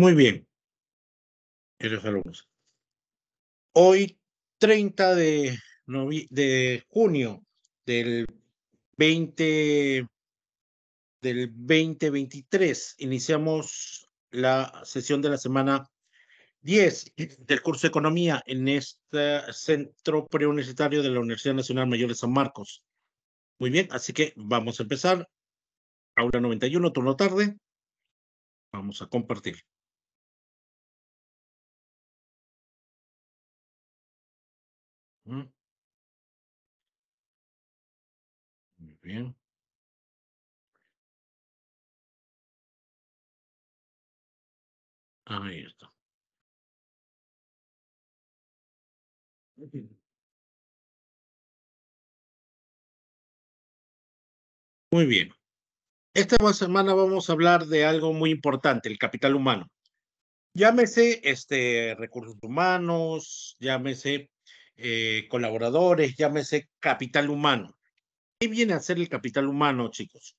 Muy bien, queridos alumnos. Hoy, 30 de, junio del 20 del 2023, iniciamos la sesión de la semana 10 del curso de Economía en este centro preuniversitario de la Universidad Nacional Mayor de San Marcos. Muy bien, así que vamos a empezar. Aula 91, turno tarde. Vamos a compartir. Mm. Muy bien. Ahí está. Muy bien. Esta semana vamos a hablar de algo muy importante, el capital humano. Llámese este, recursos humanos, llámese eh, colaboradores, llámese capital humano. ¿Qué viene a ser el capital humano, chicos?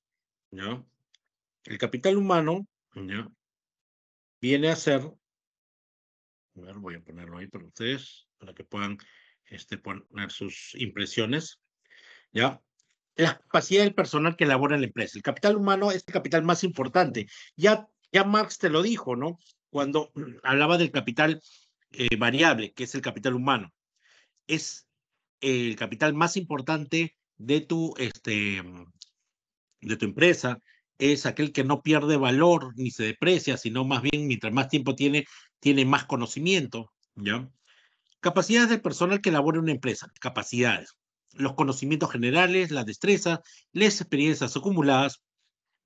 ¿No? El capital humano viene a ser, voy a ponerlo ahí para ustedes, para que puedan este, poner sus impresiones. ¿Ya? La capacidad del personal que elabora en la empresa. El capital humano es el capital más importante. Ya, ya Marx te lo dijo, ¿no? Cuando hablaba del capital eh, variable, que es el capital humano es el capital más importante de tu, este, de tu empresa, es aquel que no pierde valor ni se deprecia, sino más bien mientras más tiempo tiene, tiene más conocimiento. ¿ya? Capacidades del personal que elabora una empresa. Capacidades. Los conocimientos generales, las destrezas, las experiencias acumuladas,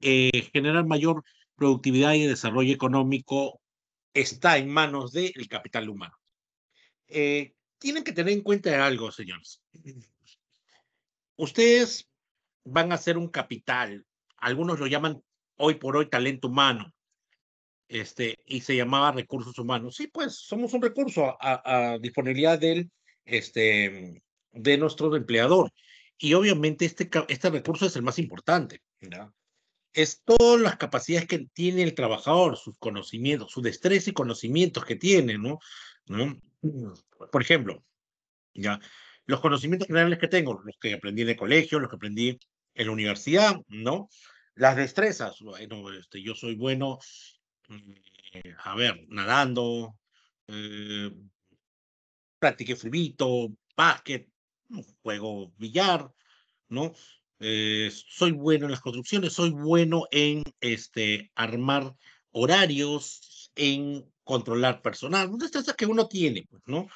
eh, generar mayor productividad y desarrollo económico está en manos del capital humano. Eh, tienen que tener en cuenta algo, señores. Ustedes van a ser un capital. Algunos lo llaman hoy por hoy talento humano. Este, y se llamaba recursos humanos. Sí, pues somos un recurso a, a disponibilidad del, este, de nuestro empleador. Y obviamente este, este recurso es el más importante. ¿no? Es todas las capacidades que tiene el trabajador, sus conocimientos, su destreza y conocimientos que tiene, ¿no? ¿no? por ejemplo, ya, los conocimientos generales que tengo, los que aprendí en el colegio, los que aprendí en la universidad, ¿no? Las destrezas, bueno, este, yo soy bueno, eh, a ver, nadando, eh, practiqué fribito, básquet, juego billar, ¿no? Eh, soy bueno en las construcciones, soy bueno en este, armar horarios, en controlar personal, destrezas que uno tiene, pues, ¿no?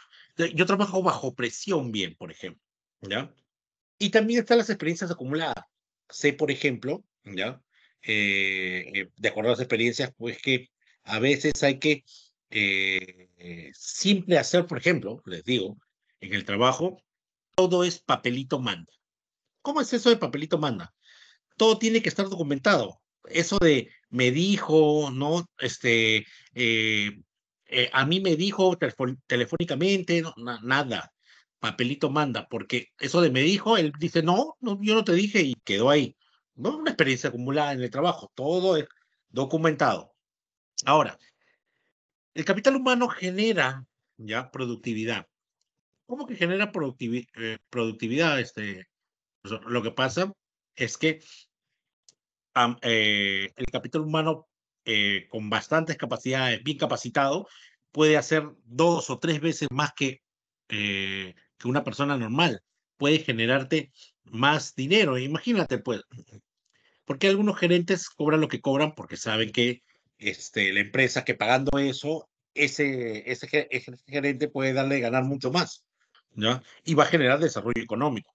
Yo trabajo bajo presión bien, por ejemplo, ¿ya? Y también están las experiencias acumuladas. Sé, por ejemplo, ¿ya? Eh, eh, de acuerdo a las experiencias, pues que a veces hay que eh, Simple hacer, por ejemplo, les digo, en el trabajo, todo es papelito manda. ¿Cómo es eso de papelito manda? Todo tiene que estar documentado. Eso de me dijo, no, este, eh, a mí me dijo telefónicamente, nada, papelito manda, porque eso de me dijo, él dice, no, yo no te dije y quedó ahí. No una experiencia acumulada en el trabajo, todo es documentado. Ahora, el capital humano genera ya productividad. ¿Cómo que genera eh, productividad? Este, pues, lo que pasa es que eh, el capital humano eh, con bastantes capacidades, bien capacitado, puede hacer dos o tres veces más que, eh, que una persona normal. Puede generarte más dinero. Imagínate, pues, porque algunos gerentes cobran lo que cobran porque saben que este, la empresa que pagando eso, ese, ese, ese gerente puede darle ganar mucho más, ¿no? Y va a generar desarrollo económico.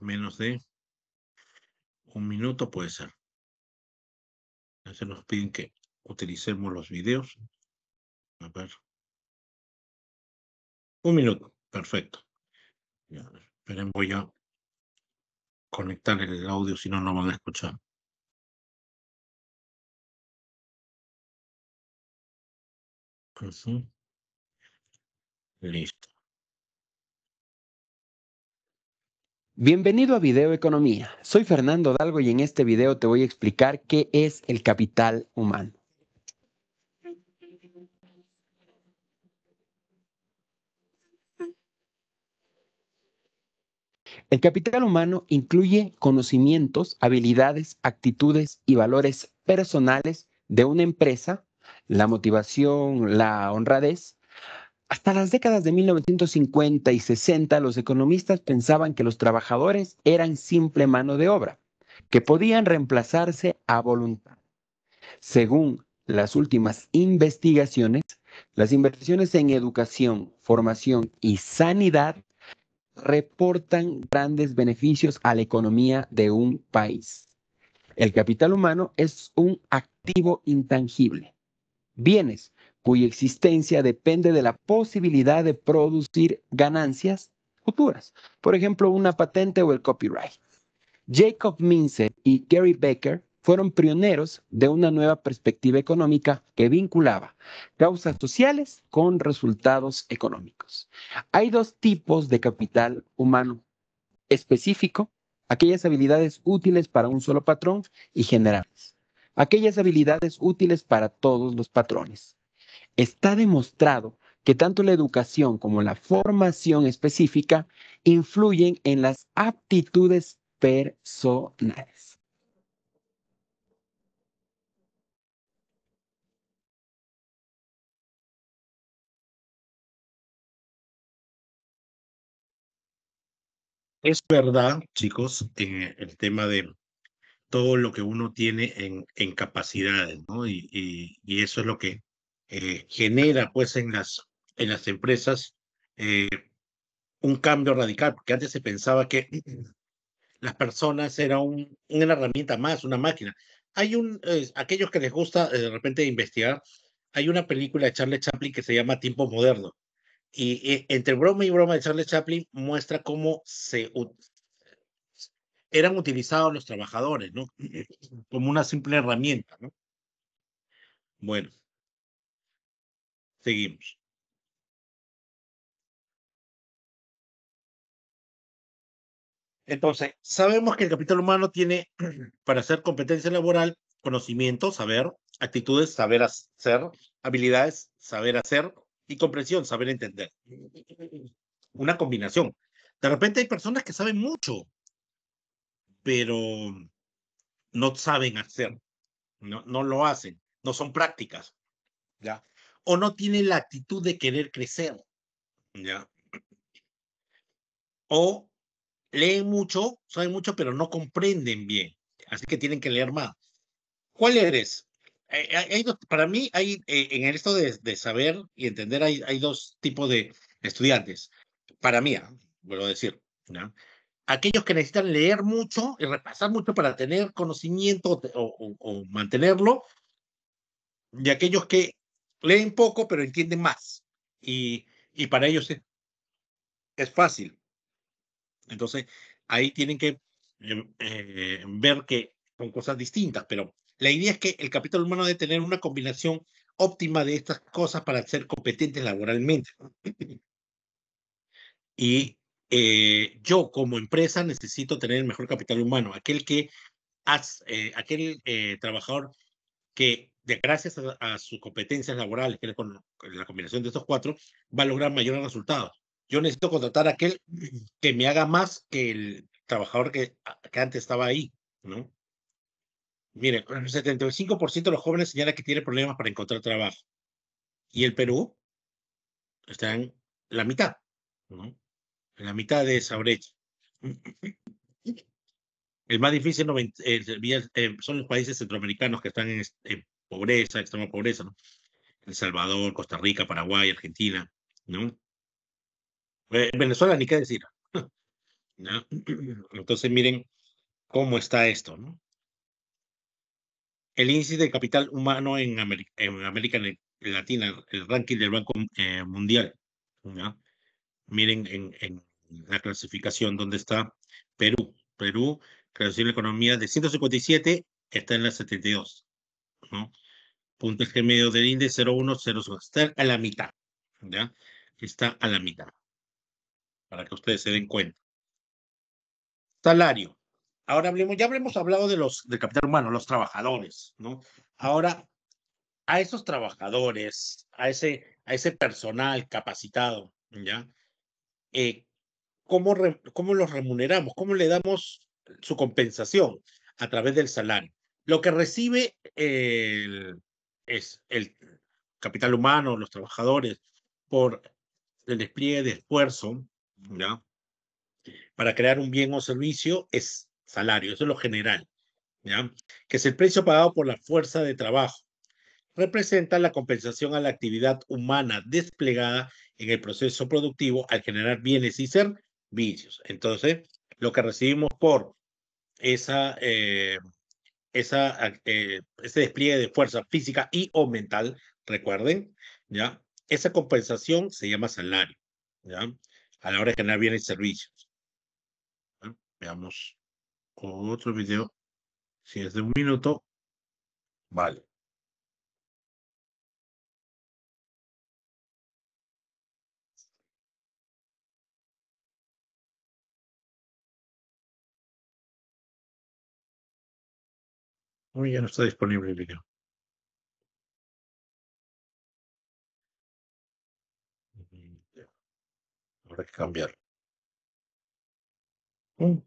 menos de un minuto puede ser. Entonces nos piden que utilicemos los videos. A ver. Un minuto, perfecto. Ya, esperen, voy a conectar el audio, si no, no van a escuchar. Listo. Bienvenido a Video Economía. Soy Fernando Dalgo y en este video te voy a explicar qué es el capital humano. El capital humano incluye conocimientos, habilidades, actitudes y valores personales de una empresa, la motivación, la honradez, hasta las décadas de 1950 y 60, los economistas pensaban que los trabajadores eran simple mano de obra, que podían reemplazarse a voluntad. Según las últimas investigaciones, las inversiones en educación, formación y sanidad reportan grandes beneficios a la economía de un país. El capital humano es un activo intangible. Bienes cuya existencia depende de la posibilidad de producir ganancias futuras, por ejemplo, una patente o el copyright. Jacob Mincer y Gary Becker fueron pioneros de una nueva perspectiva económica que vinculaba causas sociales con resultados económicos. Hay dos tipos de capital humano específico, aquellas habilidades útiles para un solo patrón y generales, aquellas habilidades útiles para todos los patrones. Está demostrado que tanto la educación como la formación específica influyen en las aptitudes personales. Es verdad, chicos, en eh, el tema de todo lo que uno tiene en, capacidades, ¿no? y, eso es lo que eh, genera pues en las, en las empresas eh, un cambio radical, porque antes se pensaba que las personas eran una herramienta más, una máquina. Hay un, aquellos que les gusta eh, de repente investigar, hay una película de Charlie Chaplin que se llama Tiempo Moderno. Y, entre broma y broma de Charlie Chaplin muestra cómo se, eran utilizados los trabajadores, ¿no? Como una simple herramienta, ¿no? Bueno. Seguimos. Entonces, sabemos que el capital humano tiene, para hacer competencia laboral, conocimiento, saber, actitudes, saber hacer, habilidades, saber hacer y comprensión, saber entender. Una combinación. De repente hay personas que saben mucho, pero no saben hacer, no, no lo hacen, no son prácticas. ¿ya? o no tiene la actitud de querer crecer. Ya. O leen mucho, saben mucho, pero no comprenden bien. Así que tienen que leer más. ¿Cuál eres? Eh, eh, para mí, hay, eh, en esto de, saber y entender, hay, hay dos tipos de estudiantes. Para mí, ah, vuelvo a decir, aquellos que necesitan leer mucho y repasar mucho para tener conocimiento o mantenerlo, y aquellos que leen poco, pero entienden más. Y, para ellos es, fácil. Entonces, ahí tienen que eh, eh, ver que son cosas distintas, pero la idea es que el capital humano debe tener una combinación óptima de estas cosas para ser competentes laboralmente. Y eh, yo como empresa necesito tener el mejor capital humano, aquel que aquel trabajador que de, gracias a, sus competencias laborales, que es con, la combinación de estos cuatro, va a lograr mayores resultados. Yo necesito contratar a aquel que me haga más que el trabajador que, que antes estaba ahí, ¿no? Miren, el 75% de los jóvenes señala que tiene problemas para encontrar trabajo. Y el Perú está en la mitad, ¿no? En la mitad de esa brecha. El más difícil son los países centroamericanos que están en, pobreza, extrema pobreza, ¿no? El Salvador, Costa Rica, Paraguay, Argentina, ¿no? Eh, Venezuela ni qué decir. Entonces miren cómo está esto, ¿no? El índice de capital humano en, América, en América Latina, el ranking del Banco eh, Mundial, ¿no? Miren en, en la clasificación ¿Dónde está Perú. Perú, clasificación de economía de 157, está en la 72, ¿no? puntaje medio del índice 0,10, está a la mitad, ¿ya? Está a la mitad, para que ustedes se den cuenta. Salario. Ahora hablemos, ya habremos hablado de los del capital humano, los trabajadores, ¿no? Ahora, a esos trabajadores, a ese, a ese personal capacitado, ¿ya? Eh, ¿cómo, ¿Cómo los remuneramos? ¿Cómo le damos su compensación a través del salario? Lo que recibe el, es el capital humano, los trabajadores, por el despliegue de esfuerzo, ¿ya? Para crear un bien o servicio es salario, eso es lo general, ¿ya? Que es el precio pagado por la fuerza de trabajo. Representa la compensación a la actividad humana desplegada en el proceso productivo al generar bienes y servicios. Entonces, lo que recibimos por esa eh, eh, ese despliegue de fuerza física y o mental, recuerden, ¿ya? Esa compensación se llama salario, ¿ya? A la hora de generar bienes y servicios. Veamos otro video. Si es de un minuto, vale. Uy, ya no está disponible el vídeo. Habrá que cambiar mm.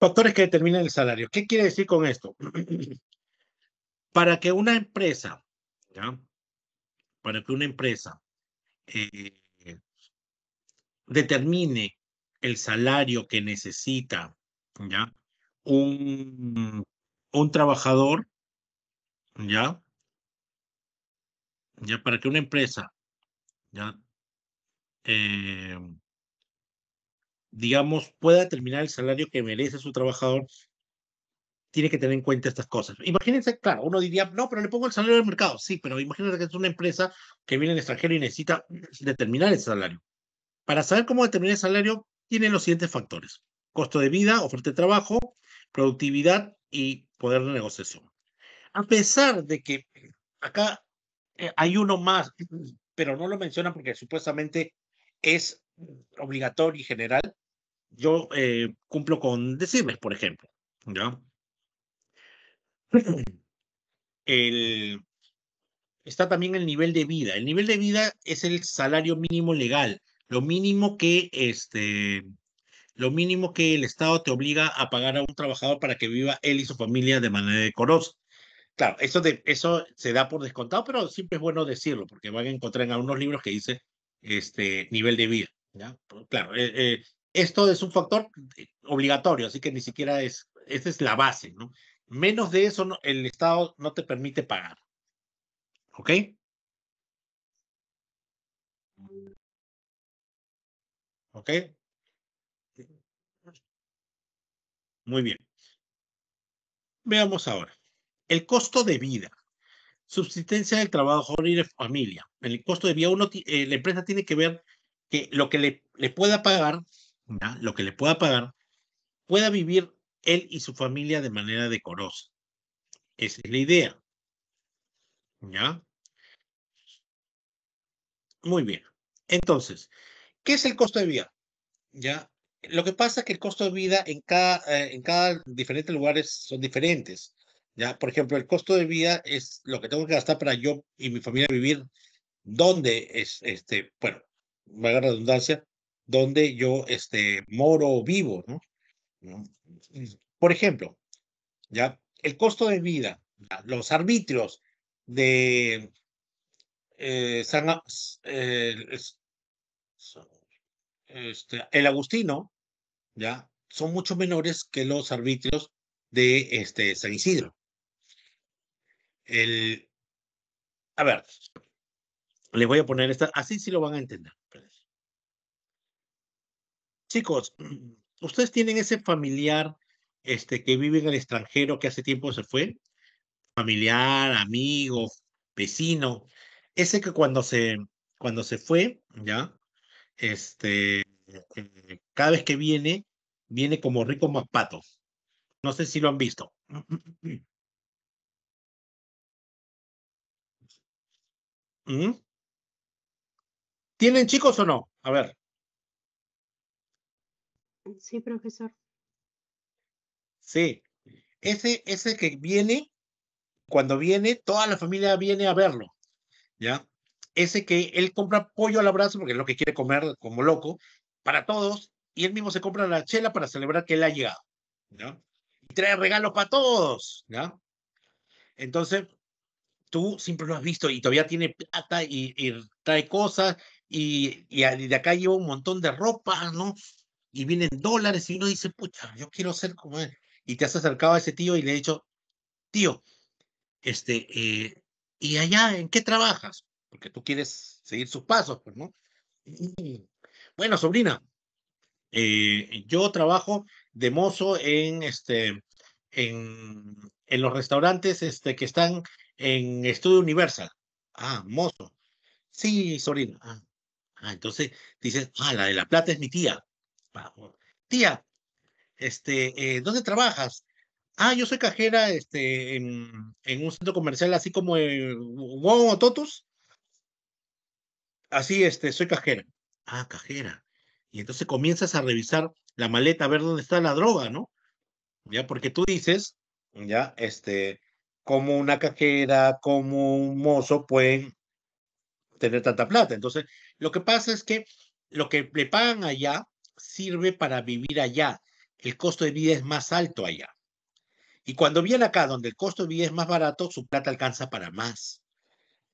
Factores que determinan el salario. ¿Qué quiere decir con esto? para que una empresa, ¿ya? para que una empresa eh, determine el salario que necesita ¿ya? Un, un trabajador, ¿ya? ¿ya? Para que una empresa, ¿ya? Eh, digamos, pueda determinar el salario que merece su trabajador, tiene que tener en cuenta estas cosas. Imagínense, claro, uno diría, no, pero le pongo el salario del mercado. Sí, pero imagínense que es una empresa que viene del extranjero y necesita determinar el salario. Para saber cómo determinar el salario, tienen los siguientes factores. Costo de vida, oferta de trabajo, productividad y poder de negociación. A pesar de que acá eh, hay uno más, pero no lo mencionan porque supuestamente es obligatorio y general, yo eh, cumplo con decirme por ejemplo, está también el nivel de vida. El nivel de vida es el salario mínimo legal lo mínimo que este lo mínimo que el Estado te obliga a pagar a un trabajador para que viva él y su familia de manera decorosa. Claro, eso, de, eso se da por descontado, pero siempre es bueno decirlo, porque van a encontrar en algunos libros que dice este nivel de vida. ¿ya? claro, eh, eh, esto es un factor eh, obligatorio, así que ni siquiera es, esa es la base, ¿no? Menos de eso el Estado no te permite pagar. ¿Ok? ¿Ok? Muy bien. Veamos ahora. El costo de vida. Subsistencia del trabajador y de familia. El costo de vida, eh, la empresa tiene que ver que lo que le, pueda pagar, lo que le pueda pagar, pueda vivir él y su familia de manera decorosa. Esa es la idea. ¿Ya? Muy bien. Entonces, ¿Qué es el costo de vida? ¿Ya? Lo que pasa es que el costo de vida en cada, eh, en cada diferente lugar son diferentes. ¿ya? Por ejemplo, el costo de vida es lo que tengo que gastar para yo y mi familia vivir donde es, este, bueno, valga la redundancia, donde yo este, moro o vivo. ¿no? Por ejemplo, ¿ya? el costo de vida, los arbitrios de eh, San, eh, este, el Agustino, ya, son mucho menores que los arbitrios de este, San Isidro. El, a ver, le voy a poner esta, así sí lo van a entender. Pues. Chicos, ustedes tienen ese familiar este, que vive en el extranjero que hace tiempo se fue, familiar, amigo, vecino, ese que cuando se, cuando se fue, ¿ya? este, eh, cada vez que viene, viene como rico más pato. No sé si lo han visto. ¿Mm? ¿Tienen chicos o no? A ver. Sí, profesor. Sí. Ese, ese que viene, cuando viene, toda la familia viene a verlo. ¿Ya? ese que él compra pollo al abrazo porque es lo que quiere comer como loco para todos y él mismo se compra la chela para celebrar que él ha llegado, ¿no? Y trae regalos para todos, ¿no? Entonces, tú siempre lo has visto y todavía tiene plata y, trae cosas y, de acá lleva un montón de ropa, ¿no? Y vienen dólares y uno dice, pucha, yo quiero ser como él. Y te has acercado a ese tío y le he dicho, tío, este, eh, ¿y allá en qué trabajas? porque tú quieres seguir sus pasos, pues, ¿no? Bueno, sobrina, eh, yo trabajo de mozo en este en, los restaurantes este, que están en Estudio Universal. Ah, mozo. Sí, sobrina. Ah, ah entonces dices, ah, la de La Plata es mi tía. Tía, este, eh, ¿dónde trabajas? Ah, yo soy cajera este, en, en un centro comercial así como Wow Totus así, este, soy cajera. Ah, cajera. Y entonces comienzas a revisar la maleta, a ver dónde está la droga, ¿no? Ya, porque tú dices, ya, este, como una cajera, como un mozo pueden tener tanta plata. Entonces, lo que pasa es que lo que le pagan allá sirve para vivir allá. El costo de vida es más alto allá. Y cuando vienen acá, donde el costo de vida es más barato, su plata alcanza para más.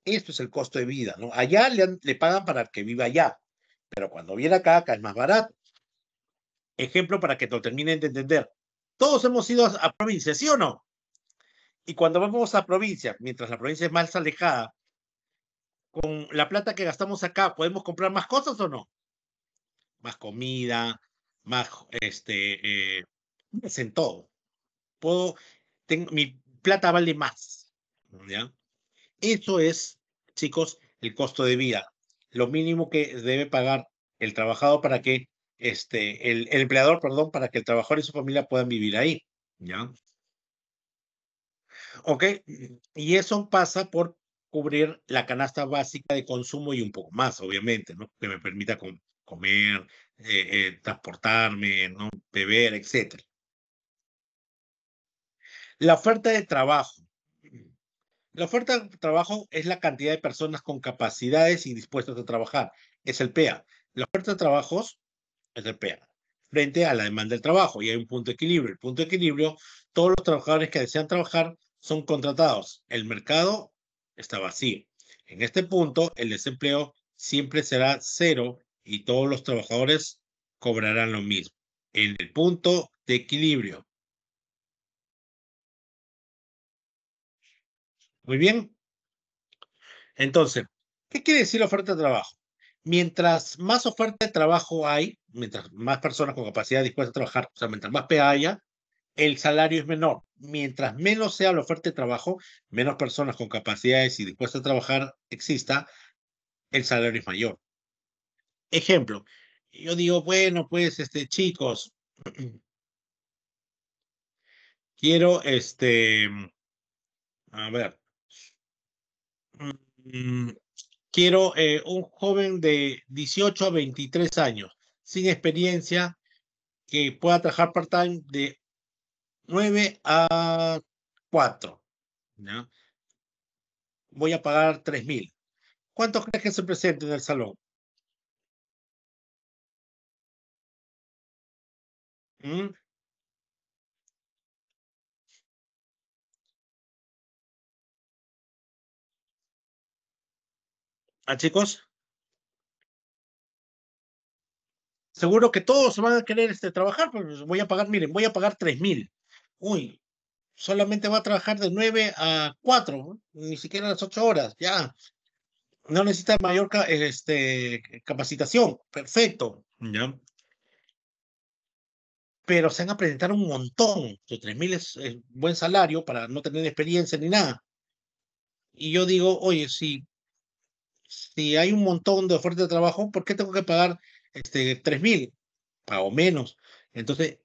Esto es el costo de vida, ¿no? Allá le, pagan para que viva allá, pero cuando viene acá, acá es más barato. Ejemplo para que lo terminen de entender. Todos hemos ido a, provincias, ¿sí o no? Y cuando vamos a provincias, mientras la provincia es más alejada, con la plata que gastamos acá, ¿podemos comprar más cosas o no? Más comida, más, este, eh, en todo. Puedo, tengo, mi plata vale más, ¿ya? Eso es, chicos, el costo de vida. Lo mínimo que debe pagar el trabajador para que, este, el, empleador, perdón, para que el trabajador y su familia puedan vivir ahí. ¿Ya? ¿Ok? Y eso pasa por cubrir la canasta básica de consumo y un poco más, obviamente, ¿no? Que me permita comer, eh, eh, transportarme, ¿no? Beber, etc. La oferta de trabajo. La oferta de trabajo es la cantidad de personas con capacidades y dispuestas a trabajar. Es el PEA. La oferta de trabajos es el PEA frente a la demanda del trabajo y hay un punto de equilibrio. El punto de equilibrio, todos los trabajadores que desean trabajar son contratados. El mercado está vacío. En este punto, el desempleo siempre será cero y todos los trabajadores cobrarán lo mismo. En el punto de equilibrio, Muy bien. Entonces, ¿qué quiere decir la oferta de trabajo? Mientras más oferta de trabajo hay, mientras más personas con capacidad dispuestas a trabajar, o sea, mientras más PA haya, el salario es menor. Mientras menos sea la oferta de trabajo, menos personas con capacidades y dispuestas a trabajar exista, el salario es mayor. Ejemplo, yo digo, bueno, pues, este, chicos, quiero, este, a ver, Mm, quiero eh, un joven de 18 a 23 años, sin experiencia, que pueda trabajar part-time de 9 a 4. Voy a pagar 3.000. ¿Cuántos crees que se presenten en el salón? ¿Mm? ¿Ah, chicos. Seguro que todos van a querer este, trabajar, pues voy a pagar, miren, voy a pagar 3.000. Uy, solamente va a trabajar de 9 a 4, ni siquiera las 8 horas, ya. No necesita mayor este, capacitación, perfecto, ya. Pero se han a presentar un montón, 3.000 es buen salario para no tener experiencia ni nada. Y yo digo, oye, si si hay un montón de ofertas de trabajo, ¿por qué tengo que pagar este, 3.000 ah, o menos? Entonces,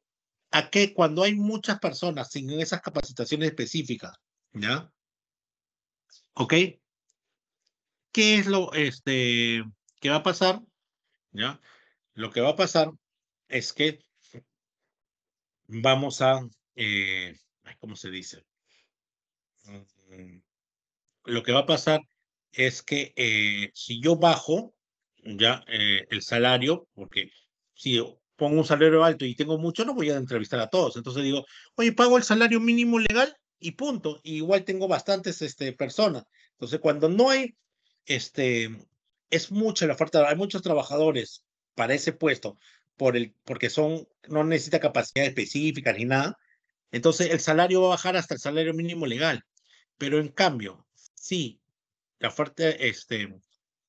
¿a qué cuando hay muchas personas sin esas capacitaciones específicas? ¿Ya? ¿Ok? ¿Qué es lo este, que va a pasar? ¿Ya? Lo que va a pasar es que vamos a, eh, ¿cómo se dice? Mm, lo que va a pasar es que eh, si yo bajo ya eh, el salario, porque si pongo un salario alto y tengo mucho, no voy a entrevistar a todos. Entonces digo, oye, pago el salario mínimo legal y punto. igual tengo bastantes este, personas. Entonces, cuando no hay, este, es mucha la oferta, hay muchos trabajadores para ese puesto, por el, porque son, no necesita capacidad específica ni nada. Entonces, el salario va a bajar hasta el salario mínimo legal. Pero en cambio, si la oferta, este,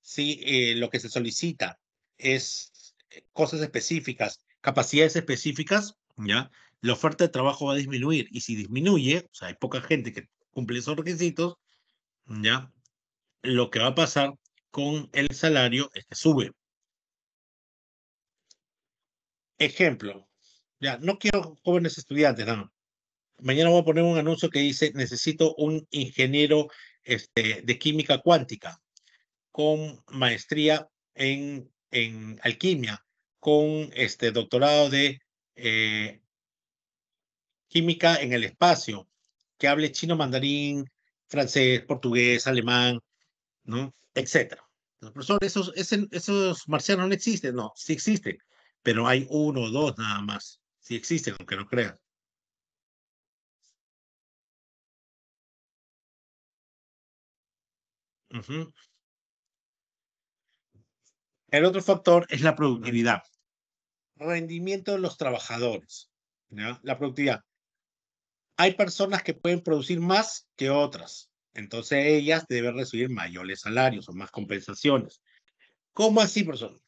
sí, eh, lo que se solicita es eh, cosas específicas, capacidades específicas, ¿ya? La oferta de trabajo va a disminuir y si disminuye, o sea, hay poca gente que cumple esos requisitos, ¿ya? Lo que va a pasar con el salario es que sube. Ejemplo, ya, no quiero jóvenes estudiantes, no. Mañana voy a poner un anuncio que dice, necesito un ingeniero este, de química cuántica, con maestría en, en alquimia, con este doctorado de eh, química en el espacio, que hable chino mandarín, francés, portugués, alemán, ¿no? etcétera. Profesor, esos, marciales esos marcianos no existen. No, sí existen, pero hay uno o dos nada más. Sí existen, aunque no crean. El otro factor es la productividad. Rendimiento de los trabajadores. La productividad. Hay personas que pueden producir más que otras. Entonces ellas deben recibir mayores salarios o más compensaciones. ¿Cómo así, profesor?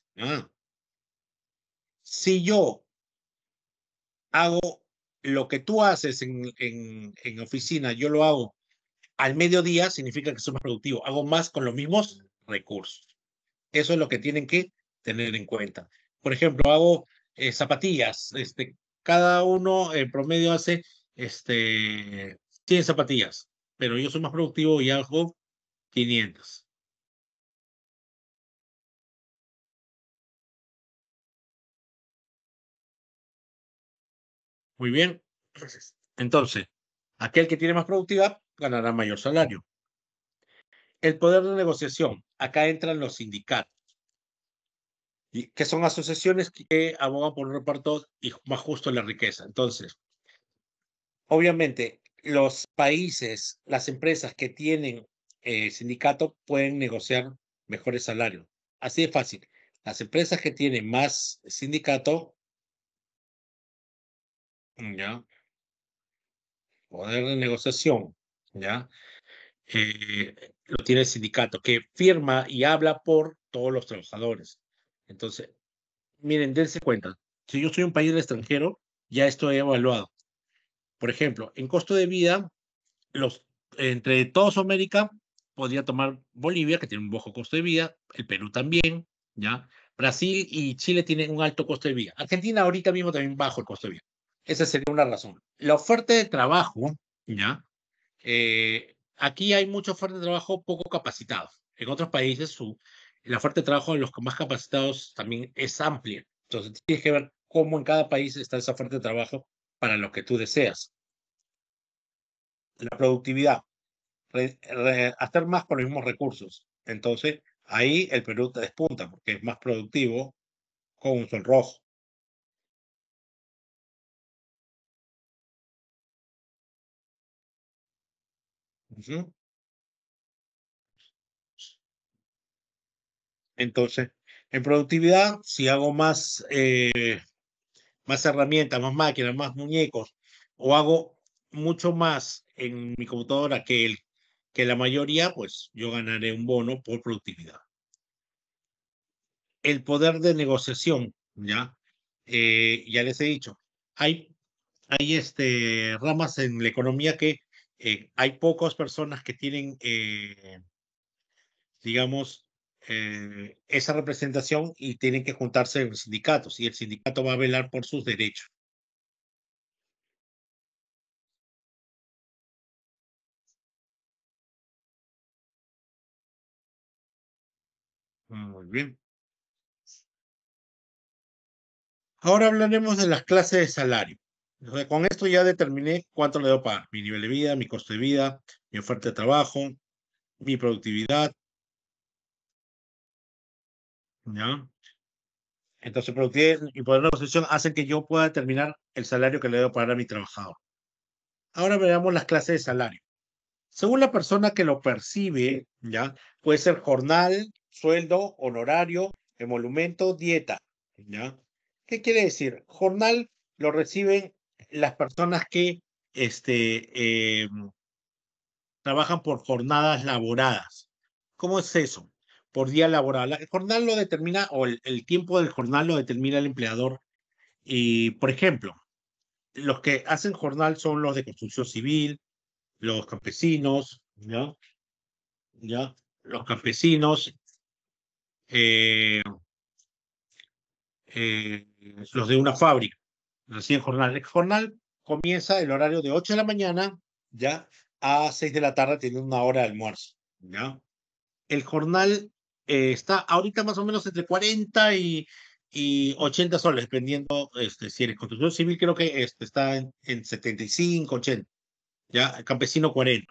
Si yo hago lo que tú haces en, en oficina, yo lo hago al mediodía significa que soy más productivo, hago más con los mismos recursos. Eso es lo que tienen que tener en cuenta. Por ejemplo, hago eh, zapatillas, este, cada uno en promedio hace este, 100 zapatillas, pero yo soy más productivo y hago 500. Muy bien. Entonces, aquel que tiene más productividad ganará mayor salario. El poder de negociación. Acá entran los sindicatos, que son asociaciones que abogan por un reparto más justo de la riqueza. Entonces, obviamente, los países, las empresas que tienen eh, sindicato pueden negociar mejores salarios. Así de fácil. Las empresas que tienen más sindicato, ya, poder de negociación, ¿ya? Eh, lo tiene el sindicato, que firma y habla por todos los trabajadores. Entonces, miren, dense cuenta, si yo soy un país extranjero, ya estoy evaluado. Por ejemplo, en costo de vida, los, entre todos América, podría tomar Bolivia, que tiene un bajo costo de vida, el Perú también, ¿ya? Brasil y Chile tienen un alto costo de vida. Argentina ahorita mismo también bajo el costo de vida. Esa sería una razón. La oferta de trabajo, ¿ya? Eh, aquí hay mucha fuerte de trabajo poco capacitado. En otros países su, la fuerte de trabajo de los más capacitados también es amplia. Entonces tienes que ver cómo en cada país está esa fuerte de trabajo para lo que tú deseas. La productividad, hacer más con los mismos recursos. Entonces ahí el Perú te despunta porque es más productivo con un sol rojo. Entonces, en productividad, si hago más, eh, más herramientas, más máquinas, más muñecos, o hago mucho más en mi computadora que, el, que la mayoría, pues yo ganaré un bono por productividad. El poder de negociación, ¿ya? Eh, ya les he dicho, hay, hay este, ramas en la economía que eh, hay pocas personas que tienen, eh, digamos, eh, esa representación y tienen que juntarse en sindicatos y el sindicato va a velar por sus derechos. Muy bien. Ahora hablaremos de las clases de salario con esto ya determiné cuánto le doy para mi nivel de vida, mi costo de vida, mi oferta de trabajo, mi productividad. ¿Ya? Entonces, productividad y poder de posición hacen que yo pueda determinar el salario que le debo pagar a mi trabajador. Ahora veamos las clases de salario. Según la persona que lo percibe, ¿ya? Puede ser jornal, sueldo, honorario, emolumento, dieta, ¿ya? ¿Qué quiere decir? Jornal lo reciben las personas que este, em, trabajan por jornadas laboradas. ¿Cómo es eso? Por día laboral. El jornal lo determina, o el, tiempo del jornal lo determina el empleador. Y, por ejemplo, los que hacen jornal son los de construcción civil, los campesinos, ¿ya? ¿Ya? Los campesinos, eh, eh, los de una fábrica, recién jornal. El jornal comienza el horario de 8 de la mañana, ya a 6 de la tarde, teniendo una hora de almuerzo. ¿ya? El jornal eh, está ahorita más o menos entre 40 y, y 80 soles, dependiendo este, si eres construcción civil, creo que este, está en, en 75, 80. ¿ya? campesino 40,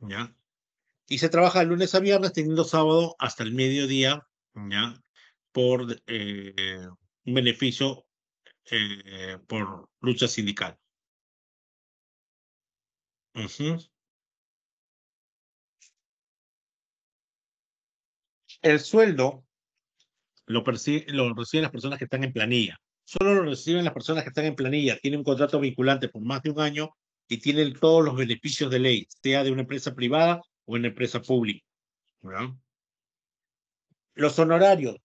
¿ya? Y se trabaja de lunes a viernes, teniendo sábado hasta el mediodía, ¿ya? por eh, un beneficio eh, eh, por lucha sindical. El sueldo lo, reciben las personas que están en planilla. Solo lo reciben las personas que están en planilla, tienen un contrato vinculante por más de un año y tienen todos los beneficios de ley, sea de una empresa privada o una empresa pública. Los honorarios.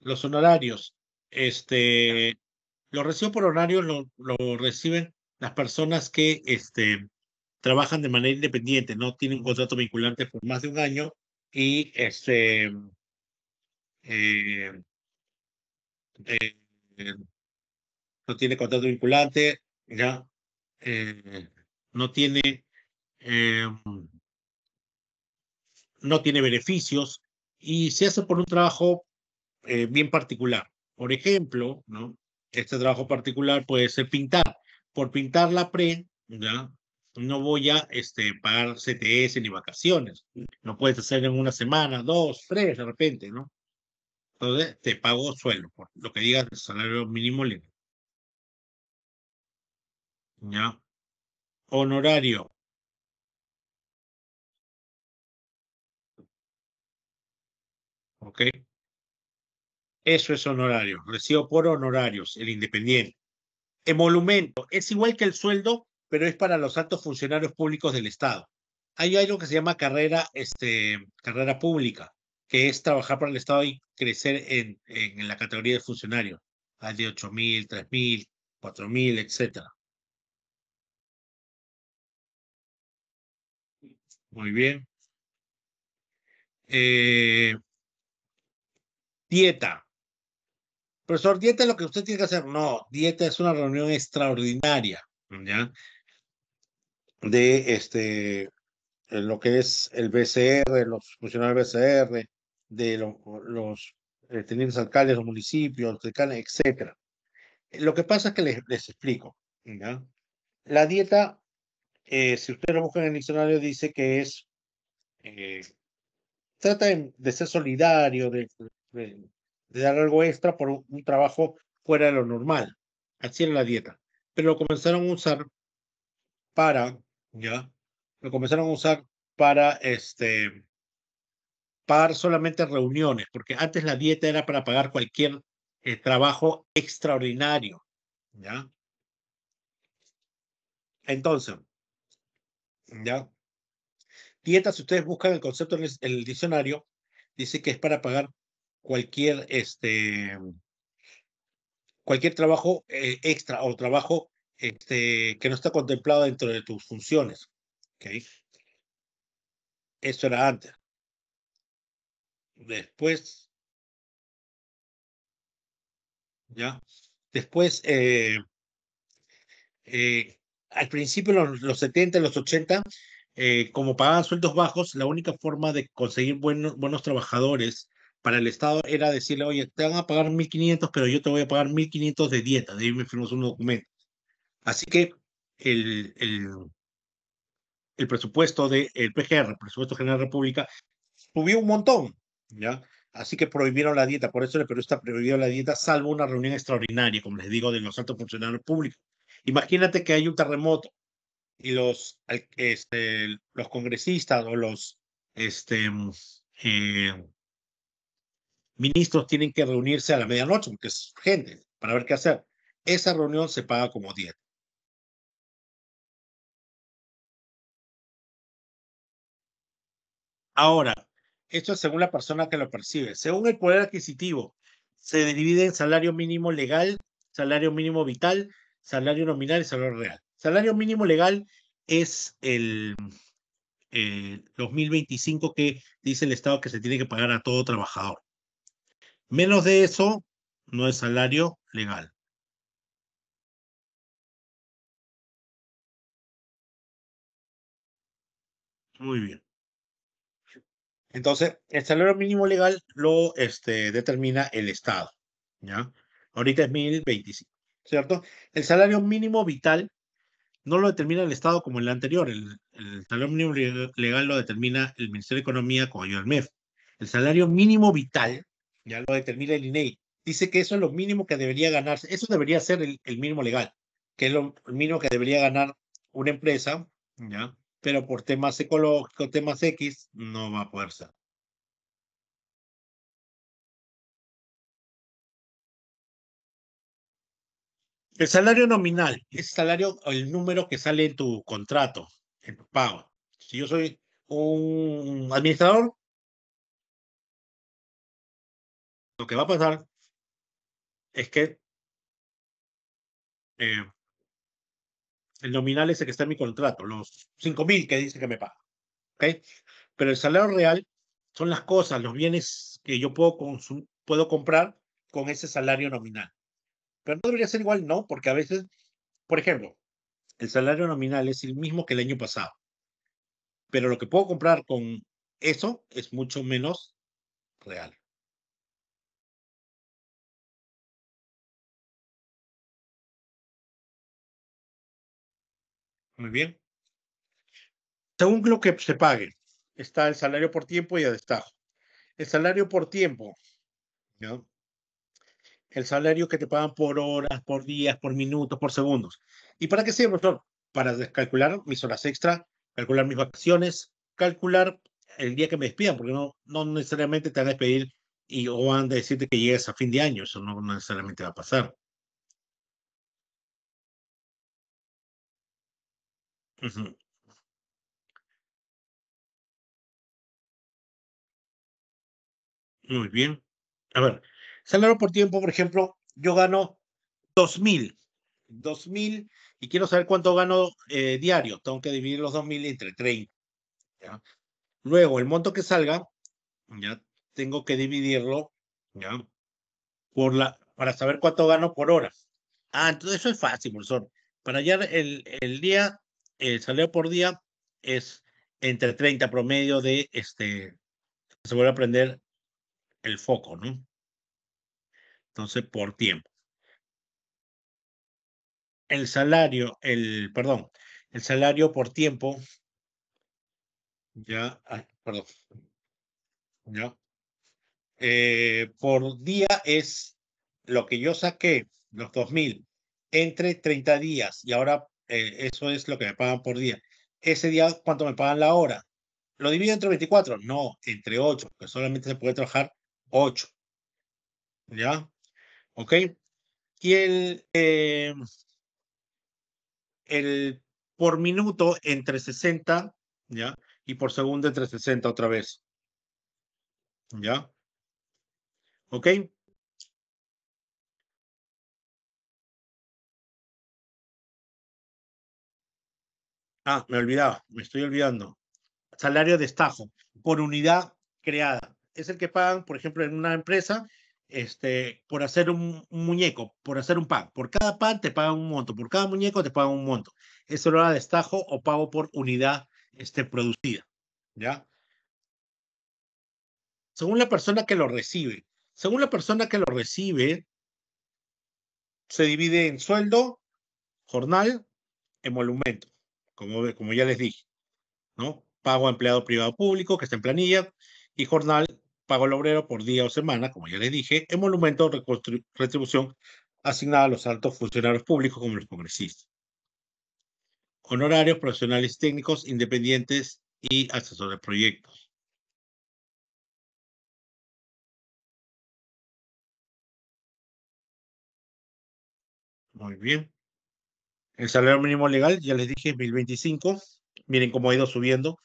Los honorarios este, los recibos por horario lo, reciben las personas que este, trabajan de manera independiente, no tienen un contrato vinculante por más de un año y este, eh, eh, eh, no tiene contrato vinculante, ya no tiene no tiene beneficios y se hace por un trabajo bien particular. Por ejemplo, ¿no? este trabajo particular puede ser pintar. Por pintar la pre, ¿ya? no voy a este, pagar CTS ni vacaciones. No puedes hacer en una semana, dos, tres, de repente, ¿no? Entonces, te pago sueldo, por lo que digas, el salario mínimo libre. ¿Ya? Honorario. ¿Ok? Eso es honorario, recibo por honorarios, el independiente. Emolumento, es igual que el sueldo, pero es para los altos funcionarios públicos del Estado. Hay algo que se llama carrera, este, carrera pública, que es trabajar para el Estado y crecer en, la categoría de funcionario. Hay de 8.000, 3.000, 4.000, etc. Muy bien. Eh, dieta profesor, dieta es lo que usted tiene que hacer. No, dieta es una reunión extraordinaria, ¿ya? De este, eh, lo que es el BCR, los funcionarios del BCR, de los eh, tenientes alcaldes, los municipios, los alcaldes, etc. Lo que pasa es que les, explico, ¿ya? La dieta, eh, si usted lo busca en el diccionario, dice que es... trata de, ser solidario, de de dar algo extra por un, trabajo fuera de lo normal. Así era la dieta. Pero lo comenzaron a usar para, ¿ya? Lo comenzaron a usar para, este, pagar solamente reuniones, porque antes la dieta era para pagar cualquier eh, trabajo extraordinario, ¿ya? Entonces, ¿ya? Dieta, si ustedes buscan el concepto en el diccionario, dice que es para pagar cualquier, este, cualquier trabajo eh, extra o trabajo este, que no está contemplado dentro de tus funciones. Eso era antes. Después, ¿ya? Después, eh, eh, al principio, los, los 70, los 80, como pagaban sueldos bajos, la única forma de conseguir buenos, buenos trabajadores para el Estado era decirle, oye, te van a pagar 1.500, pero yo te voy a pagar 1.500 de dieta, de ahí me firmó un documento. Así que el, el, presupuesto del el PGR, el Presupuesto General de la República, subió un montón, ¿ya? Así que prohibieron la dieta, por eso el Perú está la dieta, salvo una reunión extraordinaria, como les digo, de los altos funcionarios públicos. Imagínate que hay un terremoto y los, este, los congresistas o los este, eh, ministros tienen que reunirse a la medianoche porque es gente para ver qué hacer. Esa reunión se paga como 10. Ahora, esto según la persona que lo percibe. Según el poder adquisitivo, se divide en salario mínimo legal, salario mínimo vital, salario nominal y salario real. Salario mínimo legal es el, el eh, 2025 que dice el Estado que se tiene que pagar a todo trabajador. Menos de eso no es salario legal. Muy bien. Entonces, el salario mínimo legal lo este, determina el Estado. ¿ya? Ahorita es 1025, ¿cierto? El salario mínimo vital no lo determina el Estado como el anterior. El, salario mínimo legal lo determina el Ministerio de Economía con ayuda del MEF. El salario mínimo vital ya lo determina el INEI, dice que eso es lo mínimo que debería ganarse, eso debería ser el, mínimo legal, que es lo mínimo que debería ganar una empresa, ¿ya? pero por temas ecológicos, temas X, no va a poder ser. El salario nominal es salario, el número que sale en tu contrato, en tu pago. Si yo soy un administrador, Lo que va a pasar es que eh, el nominal es el que está en mi contrato, los 5.000 que dice que me paga. Pero el salario real son las cosas, los bienes que yo puedo, puedo comprar con ese salario nominal. Pero no debería ser igual, no, porque a veces, por ejemplo, el salario nominal es el mismo que el año pasado. Pero lo que puedo comprar con eso es mucho menos real. Muy bien. Según lo que se pague, está el salario por tiempo y a destajo. El salario por tiempo, ¿no? El salario que te pagan por horas, por días, por minutos, por segundos. ¿Y para qué sirve, profesor? Para descalcular mis horas extra, calcular mis vacaciones, calcular el día que me despidan, porque no, no necesariamente te van a despedir y o van a decirte que llegues a fin de año, eso no necesariamente va a pasar. Muy bien. A ver, salario por tiempo, por ejemplo, yo gano 2.000. mil y quiero saber cuánto gano eh, diario. Tengo que dividir los 2.000 entre 30. Luego, el monto que salga, ya tengo que dividirlo ¿ya? por la, para saber cuánto gano por hora. Ah, entonces eso es fácil, profesor. Para hallar el, el día el salario por día es entre 30 promedio de este, se vuelve a prender el foco, ¿no? Entonces, por tiempo. El salario, el, perdón, el salario por tiempo, ya, ah, perdón, ya, eh, por día es lo que yo saqué, los 2000, entre 30 días, y ahora eh, eso es lo que me pagan por día. Ese día, ¿cuánto me pagan la hora? ¿Lo divido entre 24? No, entre 8, porque solamente se puede trabajar 8. ¿Ya? ¿Ok? Y el, eh, el por minuto entre 60, ¿ya? Y por segundo entre 60 otra vez. ¿Ya? ¿Ok? Ah, me olvidaba, me estoy olvidando. Salario de estajo por unidad creada. Es el que pagan, por ejemplo, en una empresa este, por hacer un, muñeco, por hacer un pan. Por cada pan te pagan un monto, por cada muñeco te pagan un monto. Eso lo de estajo o pago por unidad este, producida. ¿Ya? Según la persona que lo recibe. Según la persona que lo recibe, se divide en sueldo, jornal, emolumento como, ya les dije, ¿no? Pago a empleado privado público que está en planilla y jornal pago al obrero por día o semana, como ya les dije, en monumento de retribución asignada a los altos funcionarios públicos como los congresistas. Honorarios profesionales técnicos independientes y asesores de proyectos. Muy bien. El salario mínimo legal, ya les dije, es 1025. Miren cómo ha ido subiendo.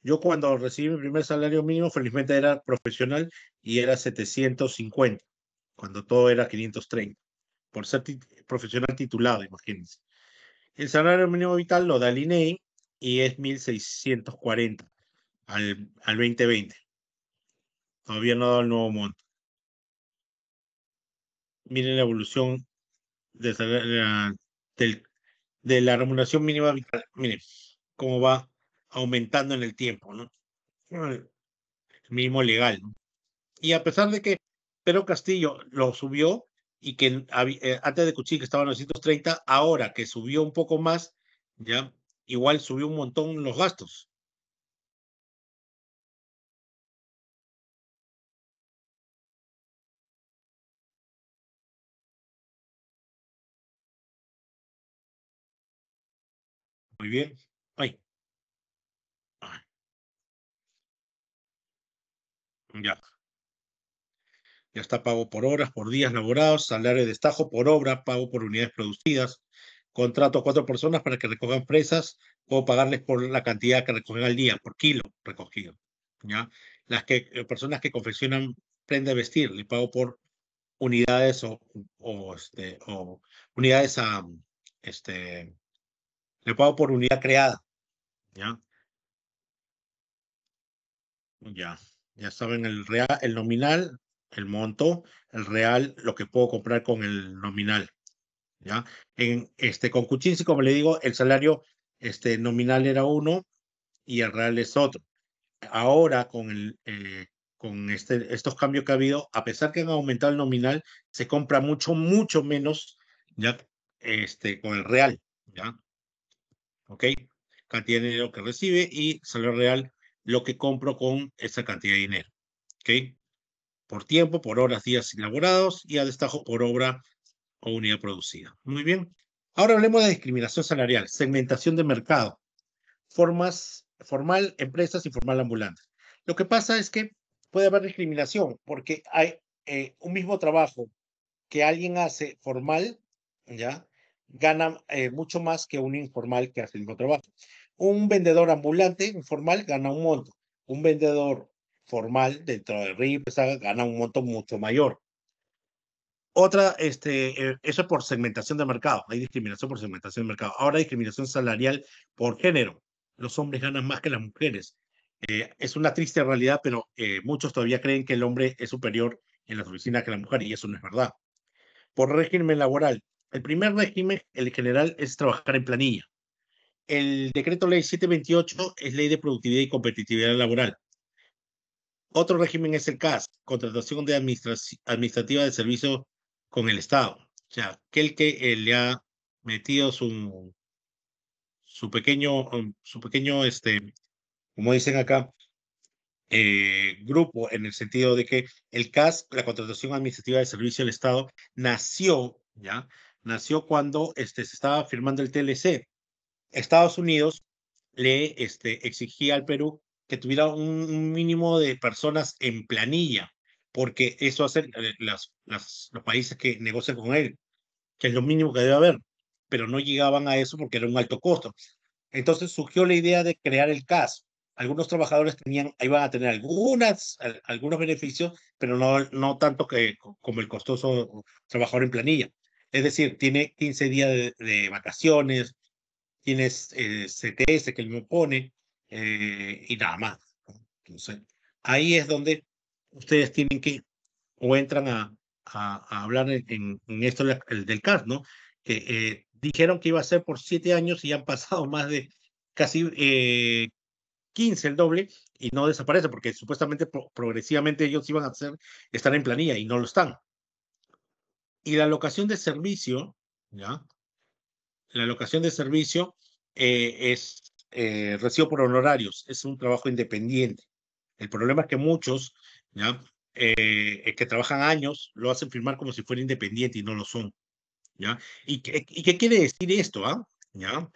Yo cuando recibí mi primer salario mínimo, felizmente era profesional y era 750, cuando todo era 530, por ser profesional titulado, imagínense. El salario mínimo vital lo da el INEI e y es 1640 al, al 2020. Todavía no ha dado el nuevo monto. Miren la evolución de, salario del de la remuneración mínima vital. cómo va aumentando en el tiempo, ¿no? El mínimo legal. Y a pesar de que Pedro Castillo lo subió y que eh, antes de Cuchillo que estaba en 930, ahora que subió un poco más, ya igual subió un montón los gastos. Muy bien. Ay. Ya. Ya está pago por horas, por días laborados, salario de destajo por obra, pago por unidades producidas. Contrato a cuatro personas para que recogen presas. Puedo pagarles por la cantidad que recogen al día, por kilo recogido. ¿ya? Las que, eh, personas que confeccionan prenda de vestir, le pago por unidades o, o, este, o unidades a este, le pago por unidad creada. Ya. Ya. Ya saben el real, el nominal, el monto, el real, lo que puedo comprar con el nominal. ¿Ya? En este con Kuczynski, como le digo, el salario este nominal era uno y el real es otro. Ahora con el eh, con este, estos cambios que ha habido, a pesar que han aumentado el nominal, se compra mucho, mucho menos ya este, con el real, ¿ya? ¿ok? Cantidad de dinero que recibe y salario real, lo que compro con esa cantidad de dinero, ¿ok? Por tiempo, por horas, días elaborados y a destajo por obra o unidad producida. Muy bien. Ahora hablemos de discriminación salarial, segmentación de mercado, formas formal, empresas y formal ambulantes. Lo que pasa es que puede haber discriminación porque hay eh, un mismo trabajo que alguien hace formal, ¿ya? gana eh, mucho más que un informal que hace el mismo trabajo. Un vendedor ambulante informal gana un monto. Un vendedor formal dentro de RIP gana un monto mucho mayor. Otra, este, eh, eso por segmentación de mercado. Hay discriminación por segmentación de mercado. Ahora discriminación salarial por género. Los hombres ganan más que las mujeres. Eh, es una triste realidad, pero muchos todavía creen que el hombre es superior en las oficinas que la mujer y eso no es verdad. Por régimen laboral, el primer régimen, el general, es trabajar en planilla. El decreto ley 728 es ley de productividad y competitividad laboral. Otro régimen es el CAS, contratación administrativa de servicio con el Estado. O sea, aquel que eh, le ha metido su, su pequeño, um, su pequeño, este, como dicen acá, eh, grupo, en el sentido de que el CAS, la contratación administrativa de servicio del Estado, nació ya nació cuando este, se estaba firmando el TLC. Estados Unidos le este, exigía al Perú que tuviera un mínimo de personas en planilla, porque eso hacen eh, las, las, los países que negocian con él, que es lo mínimo que debe haber, pero no llegaban a eso porque era un alto costo. Entonces surgió la idea de crear el CAS. Algunos trabajadores tenían, iban a tener algunas, algunos beneficios, pero no, no tanto que, como el costoso trabajador en planilla. Es decir, tiene 15 días de, vacaciones, tienes eh, CTS que él me pone eh, y nada más. Entonces, ahí es donde ustedes tienen que o entran a, hablar en, esto del CAS, ¿no? Que eh, dijeron que iba a ser por siete años y han pasado más de casi 15 el doble y no desaparece porque supuestamente progresivamente ellos iban a hacer, estar en planilla y no lo están. Y la locación de servicio, ¿ya? La locación de servicio eh, es eh, recibo por honorarios, es un trabajo independiente. El problema es que muchos, ¿ya? Eh, eh, que trabajan años, lo hacen firmar como si fuera independiente y no lo son. ¿ya? ¿Y, qué, quiere decir esto? ¿ah? ¿ya?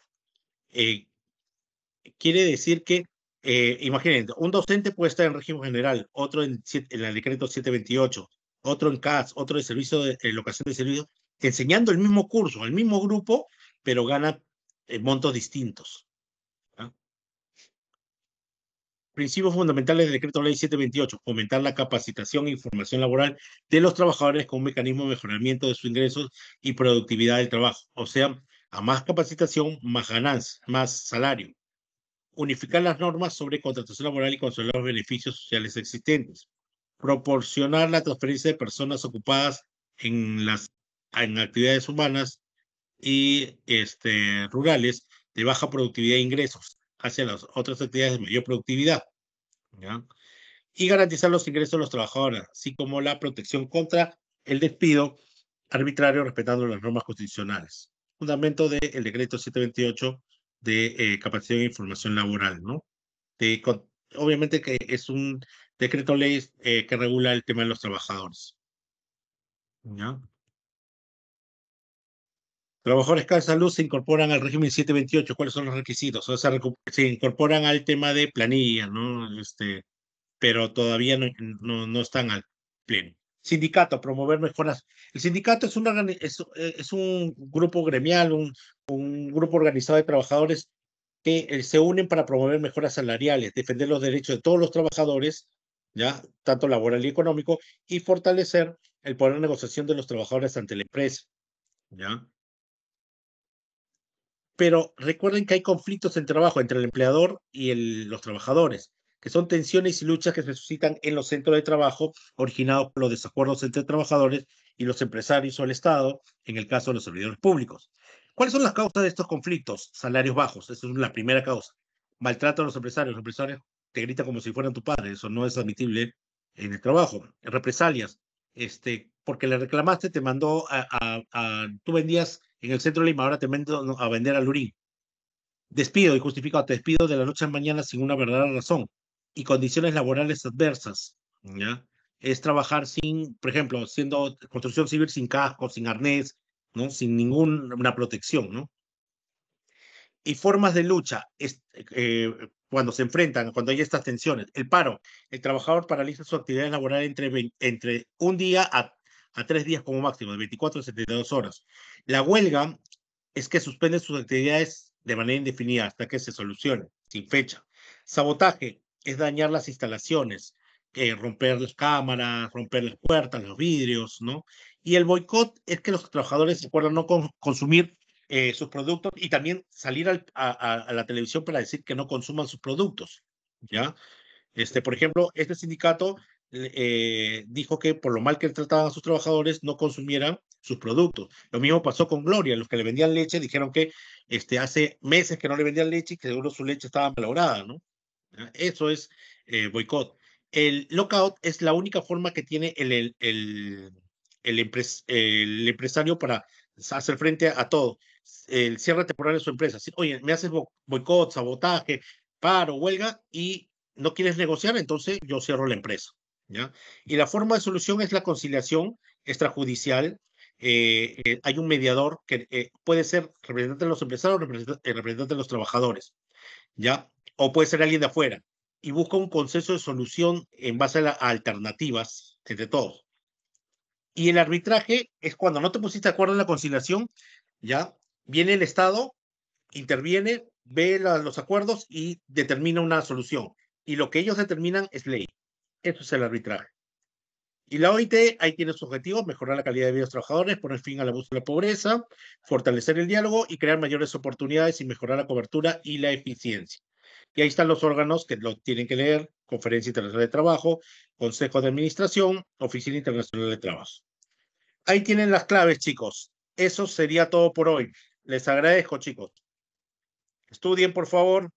quiere decir que eh, un docente puede estar en régimen general, otro en, en el decreto 728, otro en CAS, otro de servicio de locación de servicio, enseñando el mismo curso, el mismo grupo, pero gana eh, montos distintos. Principios fundamentales del decreto ley 728, fomentar la capacitación e información laboral de los trabajadores con un mecanismo de mejoramiento de sus ingresos y productividad del trabajo. O sea, a más capacitación, más ganancia, más salario. Unificar las normas sobre contratación laboral y consolidar los beneficios sociales existentes proporcionar la transferencia de personas ocupadas en las en actividades humanas y este, rurales de baja productividad e ingresos hacia las otras actividades de mayor productividad. Y garantizar los ingresos de los trabajadores, así como la protección contra el despido arbitrario respetando las normas constitucionales. Fundamento del decreto 728 de eh, capacidad de información laboral, ¿no? obviamente que es un decreto ley eh, que regula el tema de los trabajadores. Trabajadores que salud se incorporan al régimen 728. ¿Cuáles son los requisitos? se incorporan al tema de planilla, ¿no? Este, pero todavía no, están al pleno. Sindicato, promover mejoras. El sindicato es, eh, es, un grupo gremial, un, un grupo organizado de trabajadores que eh, se unen para promover mejoras salariales, defender los derechos de todos los trabajadores ¿ya? tanto laboral y económico, y fortalecer el poder de negociación de los trabajadores ante la empresa. ¿ya? Pero recuerden que hay conflictos en trabajo entre el empleador y los trabajadores, que son tensiones y luchas que se suscitan en los centros de trabajo originados por los desacuerdos entre trabajadores y los empresarios o el Estado, en el caso de los servidores públicos. ¿Cuáles son las causas de estos conflictos? Salarios bajos, esa es la primera causa. Maltrato a los empresarios. Los empresarios te grita como si fueran tu padre, eso no es admitible en el trabajo. Represalias, este, porque le reclamaste, te mandó a, tú vendías en el centro de Lima, ahora te mando a vender a Lurín. Despido y justificado, te despido de la noche a la mañana sin una verdadera razón y condiciones laborales adversas, ¿ya? Es trabajar sin, por ejemplo, siendo construcción civil sin casco, sin arnés, ¿no? Sin ninguna protección, ¿no? y formas de lucha eh, cuando se enfrentan, cuando hay estas tensiones. El paro, el trabajador paraliza su actividad laboral entre, entre un día a, tres días como máximo, de 24 a 72 horas. La huelga es que suspende sus actividades de manera indefinida hasta que se solucione, sin fecha. Sabotaje es dañar las instalaciones, eh, romper las cámaras, romper las puertas, los vidrios, ¿no? Y el boicot es que los trabajadores se acuerdan no consumir eh, sus productos y también salir a, la televisión para decir que no consuman sus productos. ¿ya? Este, por ejemplo, este sindicato eh, dijo que por lo mal que trataban a sus trabajadores no consumieran sus productos. Lo mismo pasó con Gloria, los que le vendían leche dijeron que este, hace meses que no le vendían leche y que seguro su leche estaba malograda, ¿no? Eso es eh, boicot. El lockout es la única forma que tiene el, empresario para hacer frente a todo el cierre temporal de su empresa. Oye, me haces boicot, sabotaje, paro, huelga y no quieres negociar, entonces yo cierro la empresa. ¿ya? Y la forma de solución es la conciliación extrajudicial. Eh, eh, hay un mediador que eh, puede ser representante de los empresarios o representante de los trabajadores, ¿ya? O puede ser alguien de afuera y busca un consenso de solución en base a, alternativas entre todos. Y el arbitraje es cuando no te pusiste acuerdo en la conciliación, ¿ya? Viene el Estado, interviene, ve los acuerdos y determina una solución. Y lo que ellos determinan es ley. Eso es el arbitraje. Y la OIT ahí tiene sus objetivos, mejorar la calidad de vida de los trabajadores, poner fin al abuso de la pobreza, fortalecer el diálogo y crear mayores oportunidades y mejorar la cobertura y la eficiencia. Y ahí están los órganos que lo tienen que leer, Conferencia Internacional de Trabajo, Consejo de Administración, Oficina Internacional de Trabajo. Ahí tienen las claves, chicos. Eso sería todo por hoy. Les agradezco, chicos. Estudien, por favor.